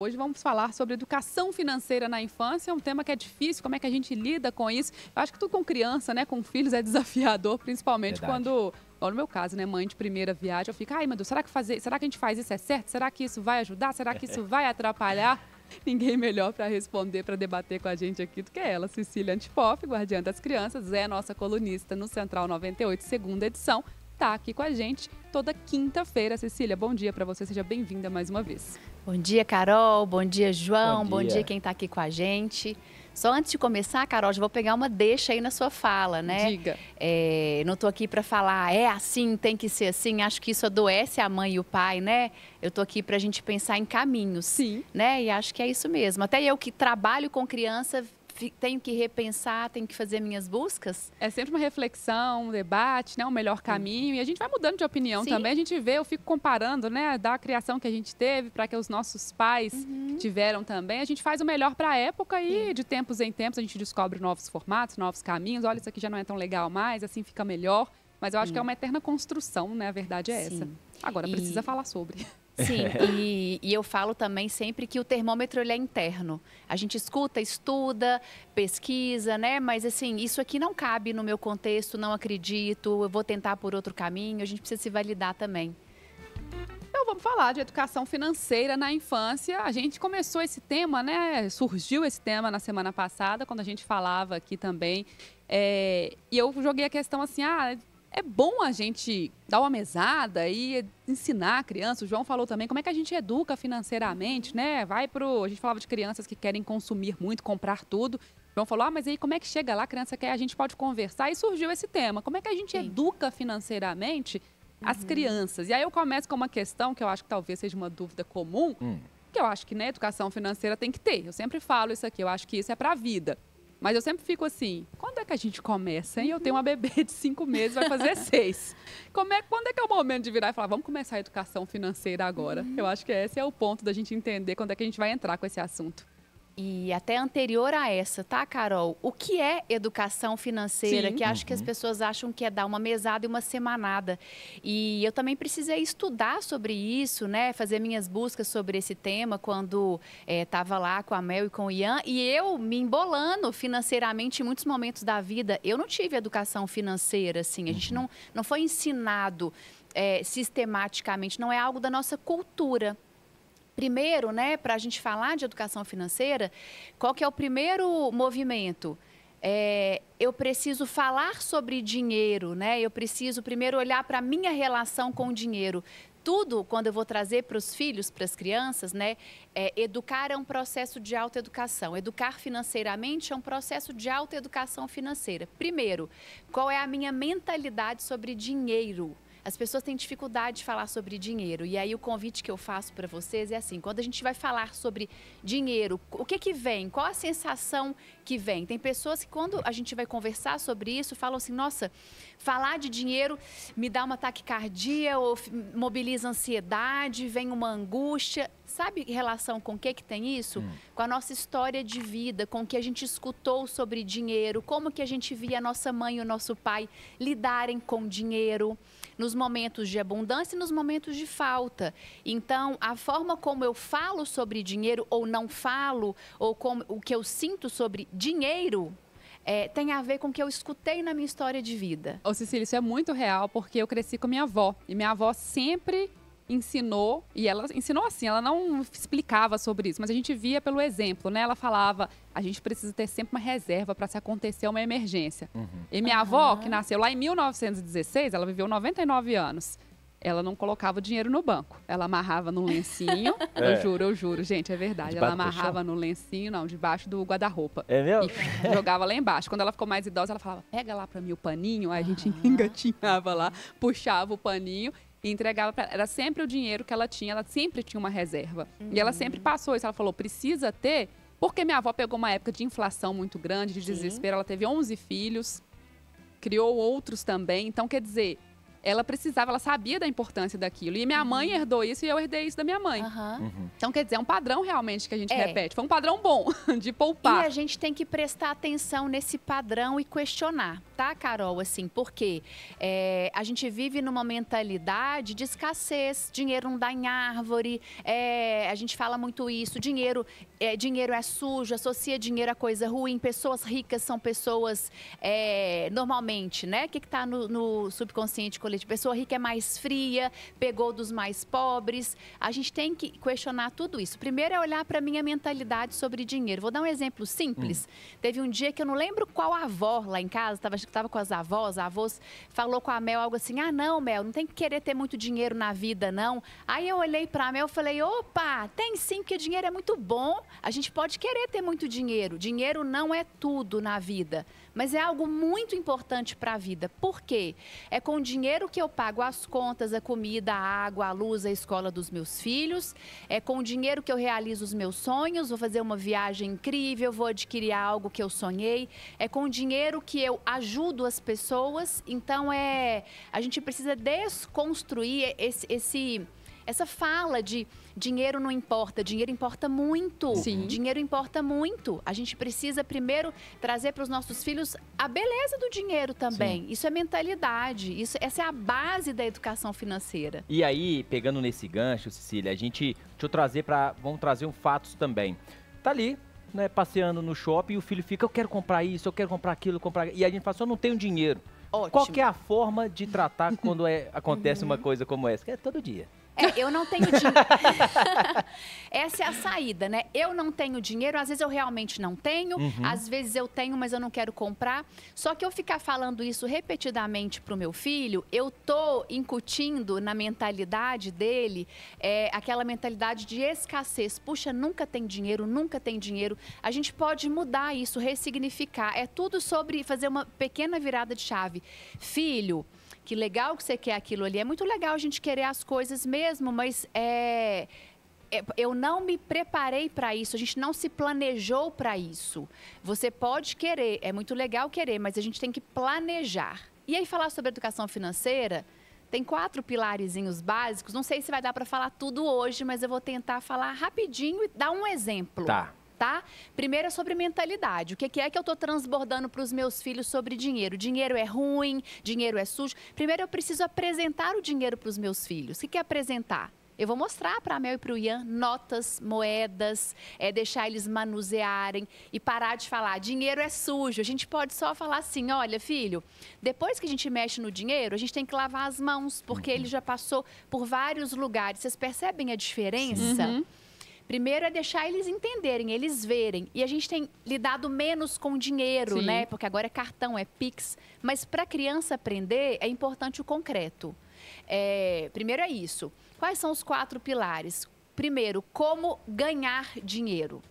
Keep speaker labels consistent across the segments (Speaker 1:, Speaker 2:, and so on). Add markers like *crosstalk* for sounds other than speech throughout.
Speaker 1: Hoje vamos falar sobre educação financeira na infância, um tema que é difícil, como é que a gente lida com isso. Eu acho que tudo com criança, né, com filhos é *laughs* desafiador, principalmente Verdade. quando, no meu caso, né, mãe de primeira viagem, eu fico, ai meu será que, fazer, será que a gente faz isso é certo? Será que isso vai ajudar? Será que isso *laughs* vai atrapalhar? Ninguém melhor para responder, para debater com a gente aqui do que ela, Cecília Antipoff, guardiã das crianças, é nossa colunista no Central 98, segunda edição está aqui com a gente toda quinta-feira. Cecília, bom dia para você, seja bem-vinda mais uma vez.
Speaker 2: Bom dia, Carol, bom dia, João, bom dia, bom dia quem está aqui com a gente. Só antes de começar, Carol, já vou pegar uma deixa aí na sua fala, né? Diga. É, não estou aqui para falar, é assim, tem que ser assim. Acho que isso adoece a mãe e o pai, né? Eu estou aqui para a gente pensar em caminhos. Sim. Né? E acho que é isso mesmo. Até eu que trabalho com criança tenho que repensar, tenho que
Speaker 1: fazer minhas buscas? É sempre uma reflexão, um debate, né? O um melhor caminho. E a gente vai mudando de opinião Sim. também. A gente vê, eu fico comparando, né? Da criação que a gente teve para que os nossos pais uhum. tiveram também. A gente faz o melhor para a época e Sim. de tempos em tempos a gente descobre novos formatos, novos caminhos. Olha, isso aqui já não é tão legal mais, assim fica melhor. Mas eu acho hum. que é hum. uma eterna construção, né? A verdade é Sim. essa. Agora, e... precisa falar sobre. Sim, *laughs* e, e, eu falo também sempre que
Speaker 2: o termômetro ele é interno. A gente escuta, estuda, pesquisa, né? Mas assim, isso aqui não cabe no meu contexto, não acredito, eu vou tentar por outro caminho, a gente precisa se validar também.
Speaker 1: Então vamos falar de educação financeira na infância. A gente começou esse tema, né? Surgiu esse tema na semana passada, quando a gente falava aqui também. É... e eu joguei a questão assim, ah, é bom a gente dar uma mesada e ensinar a criança. O João falou também como é que a gente educa financeiramente, né? Vai pro. A gente falava de crianças que querem consumir muito, comprar tudo. O João falou: ah, mas aí como é que chega lá? A criança quer, a gente pode conversar. E surgiu esse tema: como é que a gente Sim. educa financeiramente uhum. as crianças? E aí eu começo com uma questão que eu acho que talvez seja uma dúvida comum. Hum. Que eu acho que na né, educação financeira tem que ter. Eu sempre falo isso aqui, eu acho que isso é para a vida. Mas eu sempre fico assim, quando é que a gente começa, hein? Eu tenho uma bebê de cinco meses, vai fazer *laughs* seis. Como é, quando é que é o momento de virar e falar, vamos começar a educação financeira agora? Uhum. Eu acho que esse é o ponto da gente entender quando é que a gente vai entrar com esse assunto
Speaker 2: e até anterior a essa, tá, Carol? O que é educação financeira? Sim. Que acho uhum. que as uhum. pessoas acham que é dar uma mesada e uma semanada. E eu também precisei estudar sobre isso, né? Fazer minhas buscas sobre esse tema quando estava eh, é, lá com a Mel e com o Ian. E eu me embolando financeiramente em muitos momentos da vida. Eu não tive educação financeira, assim. A gente uhum. não, não foi ensinado é, sistematicamente. Não é algo da nossa cultura. Primeiro, né, para a gente falar de educação financeira, qual que é o primeiro movimento? É, eu preciso falar sobre dinheiro, né? Eu preciso primeiro olhar para a minha relação com o dinheiro tudo, quando eu vou trazer para os filhos, para as crianças, né? É, educar é um processo de autoeducação. Educar financeiramente é um processo de autoeducação financeira. Primeiro, qual é a minha mentalidade sobre dinheiro? As pessoas têm dificuldade de falar sobre dinheiro. E aí o convite que eu faço para vocês é assim: quando a gente vai falar sobre dinheiro, o que que vem? Qual a sensação que vem? Tem pessoas que quando a gente vai conversar sobre isso, falam assim: "Nossa, falar de dinheiro me dá uma taquicardia ou mobiliza ansiedade, vem uma angústia". Sabe relação com o que que tem isso? Hum. Com a nossa história de vida, com o que a gente escutou sobre dinheiro, como que a gente via a nossa mãe e o nosso pai lidarem com dinheiro nos momentos de abundância e nos momentos de falta. Então, a forma como eu falo sobre dinheiro ou não falo, ou como, o que eu sinto sobre dinheiro, é, tem a
Speaker 1: ver com o que eu escutei na minha história de vida. Ô, Cecília, isso é muito real porque eu cresci com minha avó. E minha avó sempre ensinou, e ela ensinou assim, ela não explicava sobre isso, mas a gente via pelo exemplo, né? Ela falava, a gente precisa ter sempre uma reserva para se acontecer uma emergência. Uhum. E minha uhum. avó, que nasceu lá em 1916, ela viveu 99 anos. Ela não colocava o dinheiro no banco. Ela amarrava num lencinho. *laughs* é. Eu juro, eu juro, gente, é verdade. Ela amarrava no lencinho, não, debaixo do guarda-roupa. É mesmo? E jogava lá embaixo. Quando ela ficou mais idosa, ela falava: pega lá pra mim o paninho. Aí a gente *laughs* engatinhava lá, puxava o paninho e entregava pra... Era sempre o dinheiro que ela tinha, ela sempre tinha uma reserva. Uhum. E ela uhum. sempre passou isso. Ela falou: precisa ter, porque minha avó pegou uma época de inflação muito grande, de desespero. Sim. Ela teve 11 filhos, criou outros também. Então, quer dizer, ela precisava, ela sabia da importância daquilo. E minha uhum. mãe herdou isso e eu herdei isso da minha mãe. Uhum. Então, quer dizer, é um padrão realmente que a gente é. repete. Foi um padrão bom *laughs* de poupar. E a gente tem que prestar atenção nesse padrão
Speaker 2: e questionar, tá, Carol? Assim, porque é, a gente vive numa mentalidade de escassez, dinheiro não dá em árvore, é, a gente fala muito isso, dinheiro é, dinheiro é sujo, associa dinheiro a coisa ruim, pessoas ricas são pessoas é, normalmente, né? O que está no, no, subconsciente coletivo? Pessoa rica é mais fria, pegou dos mais pobres. A gente tem que questionar tudo isso. Primeiro é olhar para a minha mentalidade sobre dinheiro. Vou dar um exemplo simples. Hum. Teve um dia que eu não lembro qual avó lá em casa, tava, acho que estava com as avós, avós, falou com a Mel algo assim: ah, não, Mel, não tem que querer ter muito dinheiro na vida, não. Aí eu olhei para a Mel e falei: opa, tem sim, porque dinheiro é muito bom a gente pode querer ter muito dinheiro. Dinheiro não é tudo na vida, mas é algo muito importante para a vida. Por quê? É com o dinheiro que eu pago as contas, a comida, a água, a luz, a escola dos meus filhos. É com o dinheiro que eu realizo os meus sonhos, vou fazer uma viagem incrível, vou adquirir algo que eu sonhei. É com o dinheiro que eu ajudo as pessoas. Então é, a gente precisa desconstruir esse, esse essa fala de dinheiro não importa, dinheiro importa muito. Sim. Dinheiro importa muito. A gente precisa primeiro trazer para os nossos filhos a beleza do dinheiro também. Sim. Isso é mentalidade, isso essa é a base da educação
Speaker 3: financeira. E aí, pegando nesse gancho, Cecília, a gente deixa eu trazer para vamos trazer um fatos também. Tá ali né, passeando no shopping e o filho fica, eu quero comprar isso, eu quero comprar aquilo, comprar... E a gente fala, só assim, não tenho dinheiro. Ótimo. Qual é a forma de tratar quando é, acontece uma uhum. coisa como essa? Que é todo dia.
Speaker 2: É, eu não tenho dinheiro. *laughs* Essa é a saída, né? Eu não tenho dinheiro, às vezes eu realmente não tenho, uhum. às vezes eu tenho, mas eu não quero comprar. Só que eu ficar falando isso repetidamente para o meu filho, eu tô incutindo na mentalidade dele é, aquela mentalidade de escassez. Puxa, nunca tem dinheiro, nunca tem dinheiro. A gente pode mudar isso, ressignificar. É tudo sobre fazer uma pequena virada de chave. Filho, que legal que você quer aquilo ali. É muito legal a gente querer as coisas mesmo, mas é, é eu não me preparei para isso, a gente não se planejou para isso. Você pode querer, é muito legal querer, mas a gente tem que planejar. E aí falar sobre educação financeira, tem quatro pilarezinhos básicos. Não sei se vai dar para falar tudo hoje, mas eu vou tentar falar rapidinho e dar um exemplo. Tá tá? Primeiro é sobre mentalidade. O que é que eu estou transbordando para os meus filhos sobre dinheiro? Dinheiro é ruim, dinheiro é sujo. Primeiro eu preciso apresentar o dinheiro para os meus filhos. O que é apresentar? Eu vou mostrar para a Mel e para o Ian notas, moedas, é, deixar eles manusearem e parar de falar dinheiro é sujo. A gente pode só falar assim, olha filho, depois que a gente mexe no dinheiro, a gente tem que lavar as mãos porque uhum. ele já passou por vários lugares. Vocês percebem a diferença? Uhum. Primeiro é deixar eles entenderem, eles verem. E a gente tem lidado menos com dinheiro, Sim. né? Porque agora é cartão, é Pix. Mas para a criança aprender, é importante o concreto. É, primeiro é isso. Quais são os quatro pilares? Primeiro, como ganhar dinheiro.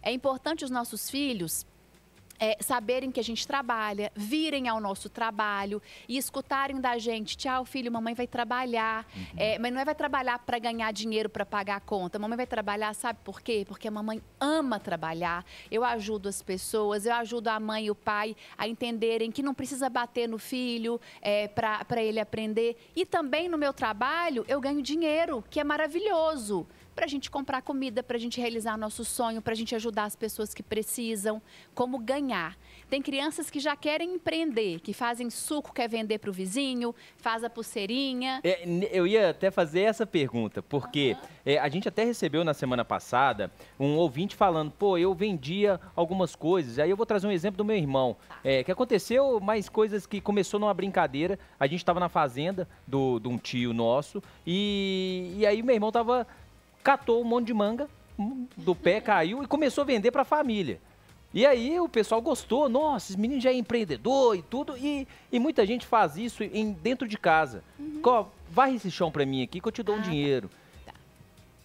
Speaker 2: É importante os nossos filhos é, saberem que a gente trabalha, virem ao nosso trabalho e escutarem da gente: tchau, filho, mamãe vai trabalhar. Uhum. É, mas não é vai trabalhar para ganhar dinheiro para pagar a conta. Mamãe vai trabalhar, sabe por quê? Porque a mamãe ama trabalhar. Eu ajudo as pessoas, eu ajudo a mãe e o pai a entenderem que não precisa bater no filho é, para ele aprender. E também no meu trabalho eu ganho dinheiro, que é maravilhoso para a gente comprar comida, para a gente realizar nosso sonho, para a gente ajudar as pessoas que precisam, como ganhar. Tem crianças que já querem empreender, que fazem suco, quer vender para o vizinho, faz a pulseirinha.
Speaker 3: É, eu ia até fazer essa pergunta, porque uhum. é, a gente até recebeu na semana passada um ouvinte falando, pô, eu vendia algumas coisas, aí eu vou trazer um exemplo do meu irmão, tá. é, que aconteceu mais coisas que começou numa brincadeira, a gente estava na fazenda do, de um tio nosso, e, e aí meu irmão estava catou um monte de manga do pé, caiu e começou a vender para a família. E aí o pessoal gostou, nossa, esse menino já é empreendedor e tudo, e, e muita gente faz isso em, dentro de casa. Uhum. esse chão para mim aqui que eu te dou ah, um dinheiro. Tá.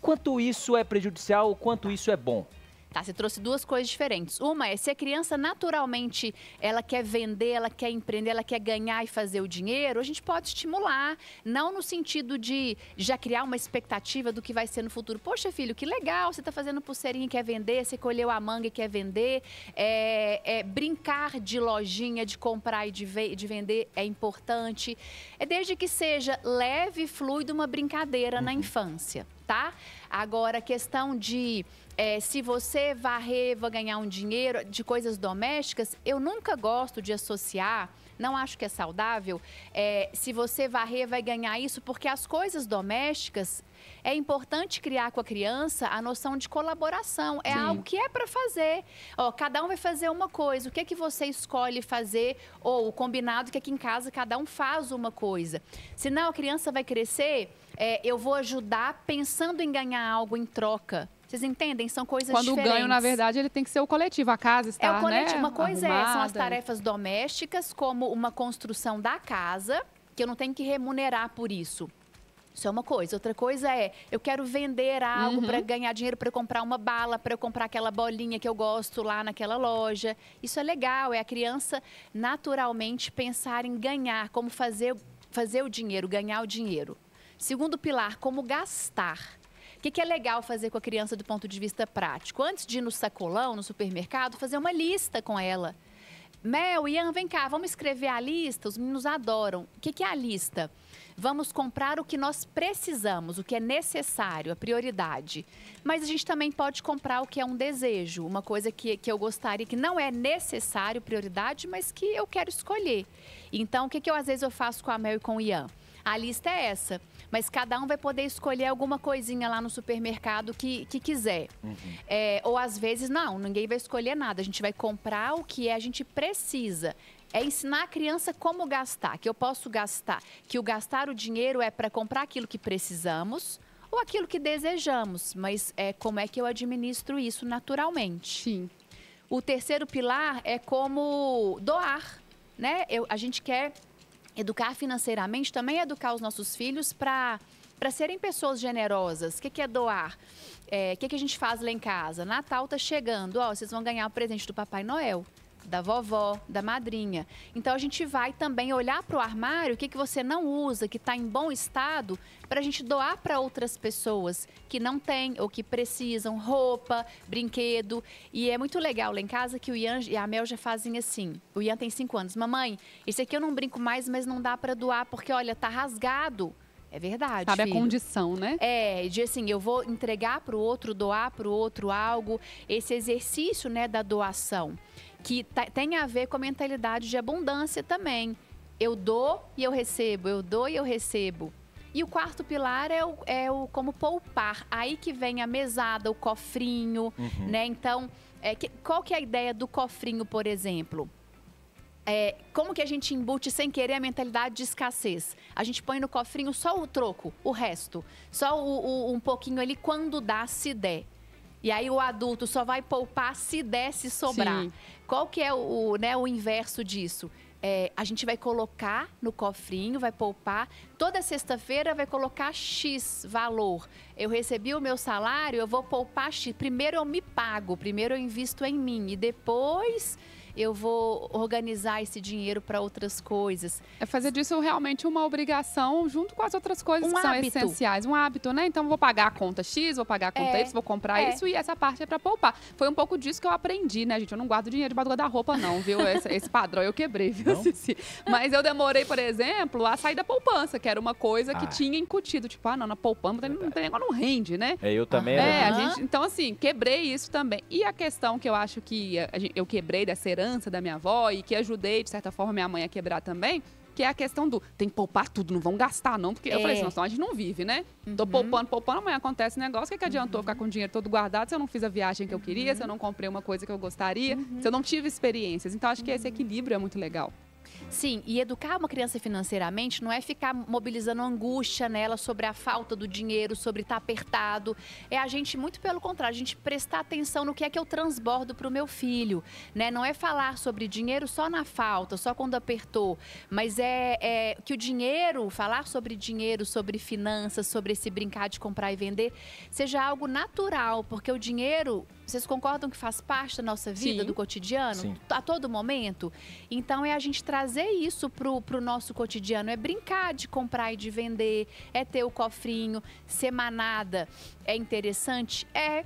Speaker 3: Quanto isso é prejudicial, quanto isso é bom?
Speaker 2: Tá, você trouxe duas coisas diferentes. Uma é se a criança naturalmente ela quer vender, ela quer empreender, ela quer ganhar e fazer o dinheiro, a gente pode estimular, não no sentido de já criar uma expectativa do que vai ser no futuro. Poxa, filho, que legal, você está fazendo pulseirinha e quer vender, você colheu a manga e quer vender. É, é, brincar de lojinha, de comprar e de, ve de vender é importante. É desde que seja leve e fluido uma brincadeira uhum. na infância tá? Agora, questão de é, se você varrer, vai ganhar um dinheiro, de coisas domésticas, eu nunca gosto de associar não acho que é saudável. É, se você varrer, vai ganhar isso, porque as coisas domésticas é importante criar com a criança a noção de colaboração. É Sim. algo que é para fazer. Ó, cada um vai fazer uma coisa. O que é que você escolhe fazer? Ou o combinado que aqui em casa cada um faz uma coisa. Senão a criança vai crescer, é, eu vou ajudar pensando em ganhar algo em troca. Vocês entendem? São coisas Quando diferentes. Quando o ganho, na verdade, ele
Speaker 1: tem que ser o coletivo. A casa está, é o né, coletivo. Né? Uma coisa é Arrumada. é, são as tarefas
Speaker 2: domésticas, como uma construção da casa, que eu não tenho que remunerar por isso. Isso é uma coisa. Outra coisa é, eu quero vender algo uhum. para ganhar dinheiro para comprar uma bala, para eu comprar aquela bolinha que eu gosto lá naquela loja. Isso é legal, é a criança naturalmente pensar em ganhar, como fazer, fazer o dinheiro, ganhar o dinheiro. Segundo pilar, como gastar. O que, que, é legal fazer com a criança do ponto de vista prático? Antes de ir no sacolão, no supermercado, fazer uma lista com ela. Mel, Ian, vem cá, vamos escrever a lista? Os meninos adoram. O que, que é a lista? Vamos comprar o que nós precisamos, o que é necessário, a prioridade. Mas a gente também pode comprar o que é um desejo, uma coisa que, que eu gostaria, que não é necessário, prioridade, mas que eu quero escolher. Então, o que, que eu às vezes eu faço com a Mel e com o Ian? A lista é essa mas cada um vai poder escolher alguma coisinha lá no supermercado que, que quiser. Uhum. É, ou às vezes, não, ninguém vai escolher nada, a gente vai comprar o que a gente precisa é ensinar a criança como gastar, que eu posso gastar, que o gastar o dinheiro é para comprar aquilo que precisamos ou aquilo que desejamos, mas é como é que eu administro isso naturalmente. Sim. O terceiro pilar é como doar, né? Eu, a gente quer Educar financeiramente também educar os nossos filhos para para serem pessoas generosas. O que, que, é doar? O é, que, que, a gente faz lá em casa? Natal tá chegando, ó, vocês vão ganhar o presente do Papai Noel da vovó, da madrinha. Então a gente vai também olhar para o armário, o que, que você não usa, que está em bom estado, para a gente doar para outras pessoas que não têm ou que precisam roupa, brinquedo. E é muito legal lá em casa que o Ian e a Mel já fazem assim. O Ian tem 5 anos. Mamãe, esse aqui eu não brinco mais, mas não dá para doar porque olha, tá rasgado. É verdade. Sabe filho. a condição, né? É, de assim, eu vou entregar para o outro, doar para o outro algo, esse exercício, né, da doação que tem a ver com a mentalidade de abundância também. Eu dou e eu recebo, eu dou e eu recebo. E o quarto pilar é o, é o como poupar. Aí que vem a mesada, o cofrinho, uhum. né? Então, é, que, qual que é a ideia do cofrinho, por exemplo? É, como que a gente embute sem querer a mentalidade de escassez? A gente põe no cofrinho só o troco, o resto. Só o, o um pouquinho ali quando dá, se der. E aí o adulto só vai poupar se desse sobrar. Sim. Qual que é o, né, o inverso disso? É, a gente vai colocar no cofrinho, vai poupar. Toda sexta-feira vai colocar X valor. Eu recebi o meu salário, eu vou poupar X. Primeiro eu me pago, primeiro eu invisto em mim e depois eu vou organizar esse
Speaker 1: dinheiro para outras coisas. É fazer disso realmente uma obrigação junto com as outras coisas um que hábito. são essenciais. Um hábito, né? Então vou pagar a conta X, vou pagar a conta é, Y, vou comprar é. isso e essa parte é para poupar. Foi um pouco disso que eu aprendi, né, gente? Eu não guardo dinheiro debaixo da roupa, não, viu? Esse, esse padrão eu quebrei, viu, Cici? Mas eu demorei, por exemplo, a sair da poupança, que era uma coisa que ah. tinha incutido. Tipo, ah, não, na poupança não tem negócio, não rende, né? É,
Speaker 3: eu também. É, né? gente,
Speaker 1: então assim, quebrei isso também. E a questão que eu acho que eu quebrei dessa herança herança da minha avó e que ajudei, de certa forma, minha mãe a quebrar também, que é a questão do tem que poupar tudo, não vão gastar, não, porque é. eu falei assim, a gente não vive, né? Uhum. Tô poupando, poupando, amanhã acontece negócio, o que, que adiantou uhum. ficar com o dinheiro todo guardado se eu não fiz a viagem que eu queria, uhum. se eu uhum. não comprei uma coisa que eu gostaria, se eu uhum. não tive experiências. Então, acho que esse equilíbrio é muito legal. Sim, e educar uma criança financeiramente não é ficar mobilizando angústia nela
Speaker 2: sobre a falta do dinheiro, sobre estar tá apertado. É a gente, muito pelo contrário, a gente prestar atenção no que é que eu transbordo para o meu filho. Né? Não é falar sobre dinheiro só na falta, só quando apertou, mas é, é que o dinheiro, falar sobre dinheiro, sobre finanças, sobre esse brincar de comprar e vender, seja algo natural, porque o dinheiro vocês concordam que faz parte da nossa vida, Sim. do cotidiano? Sim. A todo momento? Então é a gente trazer isso pro, pro nosso cotidiano. É brincar de comprar e de vender, é ter o cofrinho, semanada. É interessante? É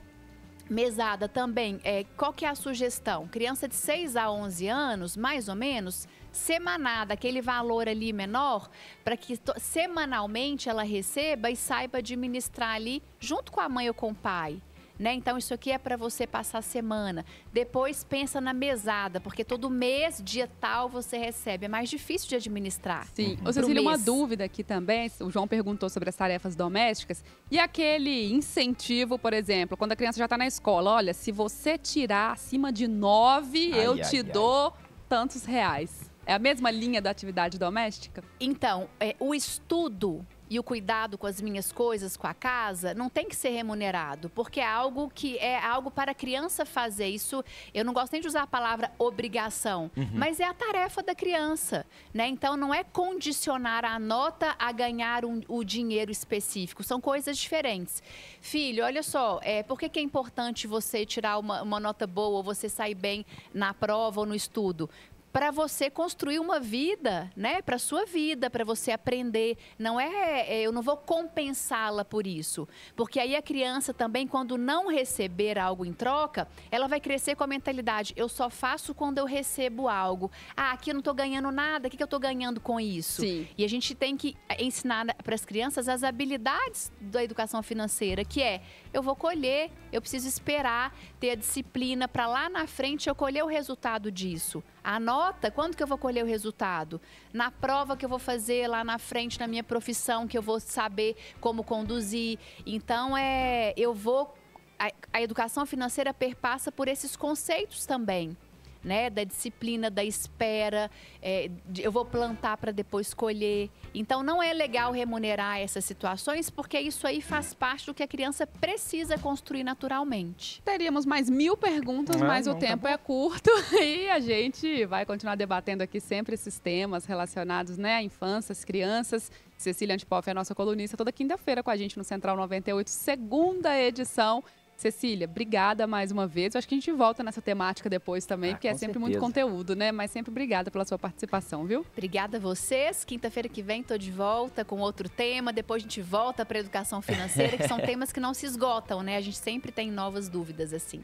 Speaker 2: mesada também. É, qual que é a sugestão? Criança de 6 a 11 anos, mais ou menos, semanada, aquele valor ali menor, para que semanalmente ela receba e saiba administrar ali junto com a mãe ou com o pai né? Então isso aqui é para você passar a semana. Depois pensa na mesada, porque todo mês, dia tal, você
Speaker 1: recebe. É mais difícil de administrar. Sim. Uhum. Ô, Cecília, uma dúvida aqui também. O João perguntou sobre as tarefas domésticas. E aquele incentivo, por exemplo, quando a criança já está na escola, olha, se você tirar acima de nove, ai, eu ai, te ai. dou tantos reais. É a mesma linha da atividade doméstica? Então, é, o estudo e o cuidado
Speaker 2: com as minhas coisas, com a casa, não tem que ser remunerado, porque é algo que é algo para a criança fazer. Isso, eu não gosto nem de usar a palavra obrigação, uhum. mas é a tarefa da criança, né? Então não é condicionar a nota a ganhar um, o dinheiro específico, são coisas diferentes. Filho, olha só, é, por que, que é importante você tirar uma, uma nota boa ou você sair bem na prova ou no estudo? para você construir uma vida, né? Para sua vida, para você aprender. Não é, é eu não vou compensá-la por isso, porque aí a criança também, quando não receber algo em troca, ela vai crescer com a mentalidade: eu só faço quando eu recebo algo. Ah, aqui eu não estou ganhando nada. O que, que eu estou ganhando com isso? Sim. E a gente tem que é, ensinar né, para as crianças as habilidades da educação financeira, que é eu vou colher, eu preciso esperar, ter a disciplina para lá na frente eu colher o resultado disso. Anota quando que eu vou colher o resultado? Na prova que eu vou fazer lá na frente, na minha profissão, que eu vou saber como conduzir. Então, é, eu vou. a, a educação financeira perpassa por esses conceitos também né? Da disciplina, da espera, é, de, eu vou plantar para depois colher. Então não é legal remunerar essas situações, porque isso aí faz parte do que a criança precisa construir naturalmente. Teríamos mais
Speaker 1: mil perguntas, é, não, mas não, o tempo tá é curto *laughs* e a gente vai continuar debatendo aqui sempre esses temas relacionados né, à infância, às crianças. Cecília Antipoff é a nossa colunista toda quinta-feira com a gente no Central 98, segunda edição. Cecília, obrigada mais uma vez. Eu acho que a gente volta nessa temática depois também, ah, porque é sempre certeza. muito conteúdo, né? Mas sempre obrigada pela sua participação, viu? Obrigada a vocês. Quinta-feira que vem tô de volta com outro tema. Depois a gente
Speaker 2: volta para educação financeira, que são *laughs* temas que não se esgotam, né? A gente sempre tem novas dúvidas assim.